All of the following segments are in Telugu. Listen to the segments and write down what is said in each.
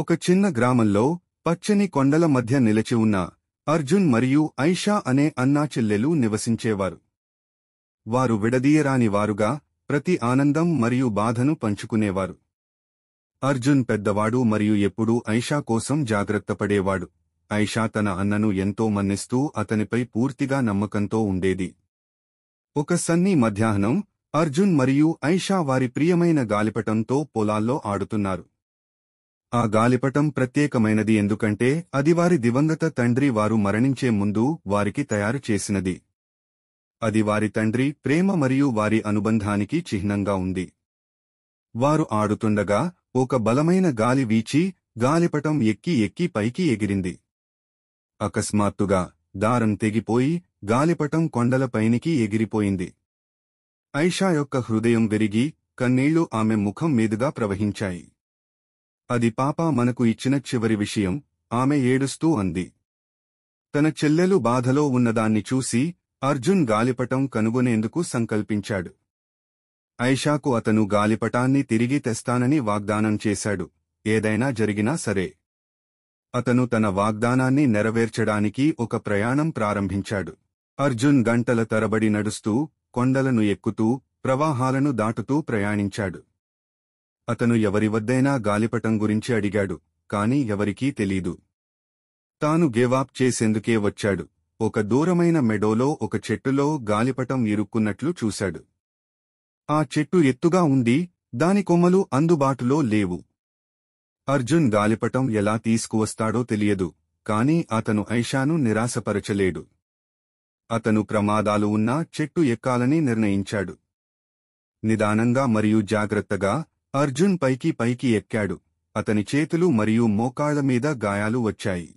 ఒక చిన్న గ్రామంలో పచ్చని కొండల మధ్య నిలిచి ఉన్న అర్జున్ మరియు ఐషా అనే అన్నా చెల్లెలు నివసించేవారు వారు విడదీయరాని వారుగా ప్రతి ఆనందం మరియు బాధను పంచుకునేవారు అర్జున్ పెద్దవాడు మరియు ఎప్పుడూ ఐషా కోసం జాగ్రత్తపడేవాడు ఐషా తన అన్నను ఎంతో మన్నిస్తూ అతనిపై పూర్తిగా నమ్మకంతో ఉండేది ఒక సన్నీ మధ్యాహ్నం అర్జున్ మరియు ఐషా వారి ప్రియమైన గాలిపటంతో పొలాల్లో ఆడుతున్నారు ఆ గాలిపటం ప్రత్యేకమైనది ఎందుకంటే అది వారి దివంగత తండ్రి వారు మరణించే ముందు వారికి తయారు చేసినది అది వారి తండ్రి ప్రేమ మరియు వారి అనుబంధానికి చిహ్నంగా ఉంది వారు ఆడుతుండగా ఒక బలమైన గాలి వీచి గాలిపటం ఎక్కి ఎక్కి పైకి ఎగిరింది అకస్మాత్తుగా దారం తెగిపోయి గాలిపటం కొండల పైనికి ఎగిరిపోయింది ఐషా యొక్క హృదయం విరిగి కన్నీళ్లు ఆమె ముఖం మీదుగా ప్రవహించాయి అది పాప మనకు ఇచ్చిన చివరి విషయం ఆమె ఏడుస్తూ అంది తన చెల్లెలు బాధలో ఉన్నదాన్ని చూసి అర్జున్ గాలిపటం కనుగొనేందుకు సంకల్పించాడు ఐషాకు అతను గాలిపటాన్ని తిరిగి తెస్తానని వాగ్దానం చేశాడు ఏదైనా జరిగినా సరే అతను తన వాగ్దానాన్ని నెరవేర్చడానికి ఒక ప్రయాణం ప్రారంభించాడు అర్జున్ గంటల తరబడి నడుస్తూ కొండలను ఎక్కుతూ ప్రవాహాలను దాటుతూ ప్రయాణించాడు అతను ఎవరివద్దైనా గాలిపటం గురించి అడిగాడు కాని ఎవరికీ తెలీదు తాను గేవాప్ చేసేందుకే వచ్చాడు ఒక దూరమైన మెడోలో ఒక చెట్టులో గాలిపటం ఇరుక్కున్నట్లు చూశాడు ఆ చెట్టు ఎత్తుగా ఉండి దాని కొమ్మలు అందుబాటులో లేవు అర్జున్ గాలిపటం ఎలా తీసుకువస్తాడో తెలియదు కాని అతను ఐషాను నిరాశపరచలేడు అతను ప్రమాదాలు ఉన్నా చెట్టు ఎక్కాలని నిర్ణయించాడు నిదానంగా మరియు జాగ్రత్తగా అర్జున్ పైకి పైకి ఎక్కాడు అతని చేతులు మరియు మోకాళ్ల మీద గాయాలు వచ్చాయి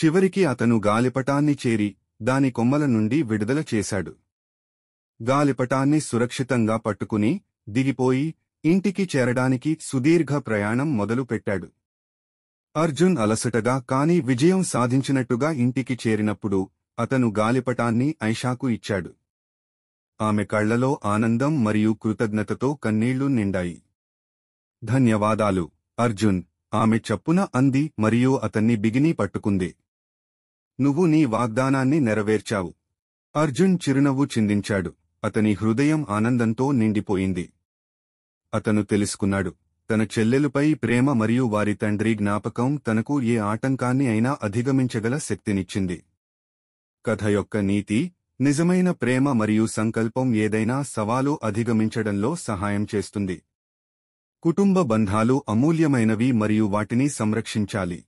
చివరికి అతను గాలిపటాన్ని చేరి దాని కొమ్మల నుండి విడుదల చేశాడు గాలిపటాన్ని సురక్షితంగా పట్టుకుని దిగిపోయి ఇంటికి చేరడానికి సుదీర్ఘ ప్రయాణం మొదలుపెట్టాడు అర్జున్ అలసటగా కాని విజయం సాధించినట్టుగా ఇంటికి చేరినప్పుడు అతను గాలిపటాన్ని ఐషాకు ఇచ్చాడు ఆమె కళ్లలో ఆనందం మరియు కృతజ్ఞతతో కన్నీళ్లు నిండాయి ధన్యవాదాలు అర్జున్ ఆమె చప్పున అంది మరియు అతన్ని బిగిని పట్టుకుంది నువ్వు నీ వాగ్దానాన్ని నెరవేర్చావు అర్జున్ చిరునవ్వు చిందించాడు అతని హృదయం ఆనందంతో నిండిపోయింది అతను తెలుసుకున్నాడు తన చెల్లెలుపై ప్రేమ మరియు వారి తండ్రి జ్ఞాపకం తనకు ఏ ఆటంకాన్ని అయినా అధిగమించగల శక్తినిచ్చింది కథ యొక్క నీతి నిజమైన ప్రేమ మరియు సంకల్పం ఏదైనా సవాలు అధిగమించడంలో సహాయం చేస్తుంది కుటుంబ బంధాలు అమూల్యమైనవి మరియు వాటిని సంరక్షించాలి